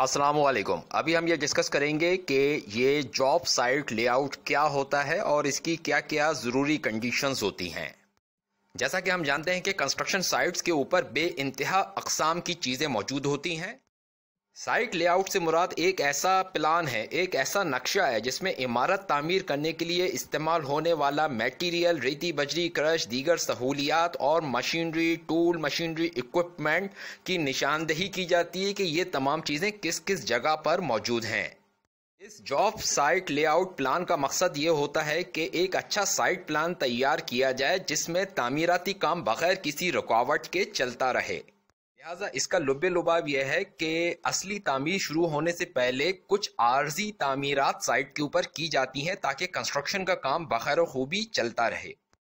असलकुम अभी हम ये डिस्कस करेंगे कि ये जॉब साइट लेआउट क्या होता है और इसकी क्या क्या ज़रूरी कंडीशंस होती हैं जैसा कि हम जानते हैं कि कंस्ट्रक्शन साइट्स के ऊपर बे इंतहा अकसाम की चीज़ें मौजूद होती हैं साइट लेआउट से मुराद एक ऐसा प्लान है एक ऐसा नक्शा है जिसमें इमारत तामीर करने के लिए इस्तेमाल होने वाला मटेरियल रेती बजरी क्रश दीगर सहूलियात और मशीनरी टूल मशीनरी इक्विपमेंट की निशानदेही की जाती है कि ये तमाम चीज़ें किस किस जगह पर मौजूद हैं इस जॉब साइट लेआउट प्लान का मकसद ये होता है कि एक अच्छा साइट प्लान तैयार किया जाए जिसमें तामीराती काम बगैर किसी रुकावट के चलता रहे लिहाजा इसका लुब लुबाव यह है कि असली तामीर शुरू होने से पहले कुछ आर्जी तामीरत साइट के ऊपर की जाती हैं ताकि कंस्ट्रक्शन का काम बखैर खूबी चलता रहे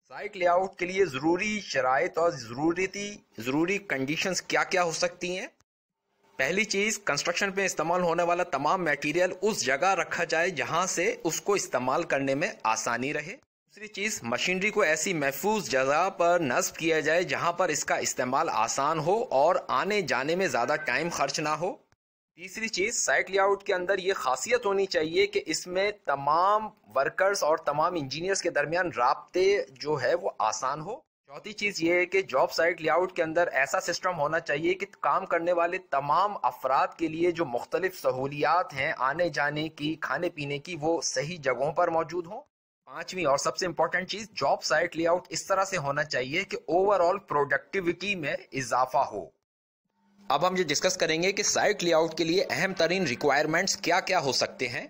साइट लेआउट के लिए ज़रूरी शराय और ज़रूरती ज़रूरी कंडीशन क्या क्या हो सकती हैं पहली चीज़ कंस्ट्रक्शन में इस्तेमाल होने वाला तमाम मटेरियल उस जगह रखा जाए जहाँ से उसको इस्तेमाल करने में आसानी रहे दूसरी चीज मशीनरी को ऐसी महफूज जगह पर नस्ब किया जाए जहां पर इसका इस्तेमाल आसान हो और आने जाने में ज्यादा टाइम खर्च ना हो तीसरी चीज साइट लेआउट के अंदर ये खासियत होनी चाहिए कि इसमें तमाम वर्कर्स और तमाम इंजीनियर्स के दरमियान रबते जो है वो आसान हो चौथी चीज ये है कि जॉब साइट लेआउट के अंदर ऐसा सिस्टम होना चाहिए कि काम करने वाले तमाम अफराद के लिए जो मुख्तलिफ सहूलियात हैं आने जाने की खाने पीने की वो सही जगहों पर मौजूद हों पांचवी और सबसे इंपॉर्टेंट चीज जॉब साइट लेआउट इस तरह से होना चाहिए कि ओवरऑल प्रोडक्टिविटी में इजाफा हो अब हम ये डिस्कस करेंगे कि साइट लेआउट के लिए अहम तरीन रिक्वायरमेंट्स क्या क्या हो सकते हैं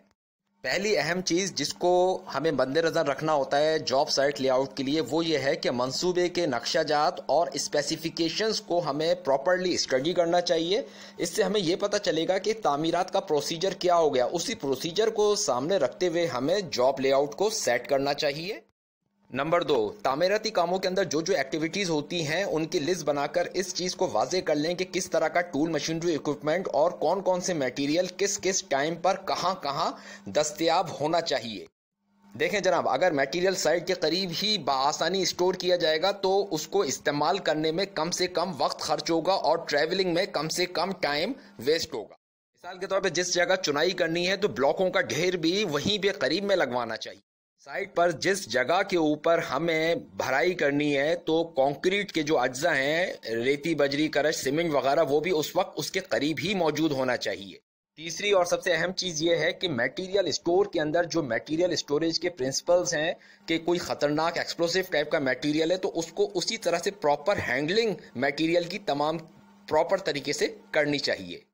पहली अहम चीज़ जिसको हमें मद्देनजर नज़र रखना होता है जॉब साइट लेआउट के लिए वो ये है कि मंसूबे के नक्शा जात और स्पेसिफिकेशंस को हमें प्रॉपरली स्टडी करना चाहिए इससे हमें ये पता चलेगा कि तामीरात का प्रोसीजर क्या हो गया उसी प्रोसीजर को सामने रखते हुए हमें जॉब लेआउट को सेट करना चाहिए नंबर दो तामीराती कामों के अंदर जो जो एक्टिविटीज़ होती हैं उनकी लिस्ट बनाकर इस चीज़ को वाजे कर लें कि किस तरह का टूल मशीनरी इक्विपमेंट और कौन कौन से मटेरियल किस किस टाइम पर कहाँ कहाँ दस्तियाब होना चाहिए देखें जनाब अगर मटेरियल साइट के करीब ही बसानी स्टोर किया जाएगा तो उसको इस्तेमाल करने में कम से कम वक्त खर्च होगा और ट्रेवलिंग में कम से कम टाइम वेस्ट होगा मिसाल के तौर पर जिस जगह चुनाई करनी है तो ब्लॉकों का ढेर भी वहीं पे करीब में लगवाना चाहिए साइट पर जिस जगह के ऊपर हमें भराई करनी है तो कंक्रीट के जो अज्जा हैं रेती बजरी करश सीमेंट वगैरह वो भी उस वक्त उसके करीब ही मौजूद होना चाहिए तीसरी और सबसे अहम चीज़ ये है कि मटेरियल स्टोर के अंदर जो मटेरियल स्टोरेज के प्रिंसिपल्स हैं कि कोई ख़तरनाक एक्सप्लोसिव टाइप का मटेरियल है तो उसको उसी तरह से प्रॉपर हैंडलिंग मटेरियल की तमाम प्रॉपर तरीके से करनी चाहिए